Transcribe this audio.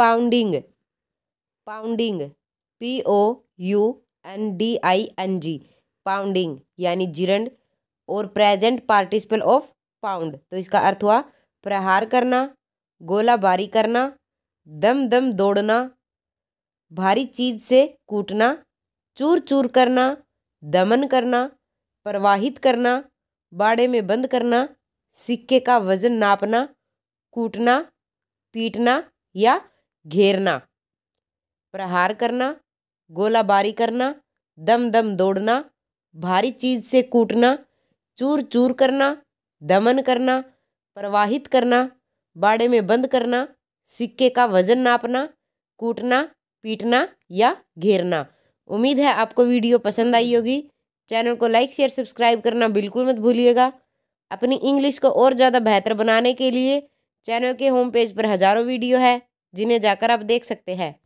pounding pounding P O U N D I N G pounding यानी gerund और present participle of pound तो इसका अर्थ हुआ प्रहार करना गोलाबारी करना दम दम दौड़ना भारी चीज से कूटना चूर चूर करना दमन करना प्रवाहित करना बाड़े में बंद करना सिक्के का वजन नापना कूटना पीटना या घेरना प्रहार करना गोलाबारी करना दम दम दौड़ना भारी चीज से कूटना चूर चूर करना दमन करना प्रवाहित करना बाड़े में बंद करना सिक्के का वजन नापना कूटना पीटना या घेरना उम्मीद है आपको वीडियो पसंद आई होगी चैनल को लाइक शेयर सब्सक्राइब करना बिल्कुल मत भूलिएगा अपनी इंग्लिश को और ज़्यादा बेहतर बनाने के लिए चैनल के होम पेज पर हज़ारों वीडियो है जिन्हें जाकर आप देख सकते हैं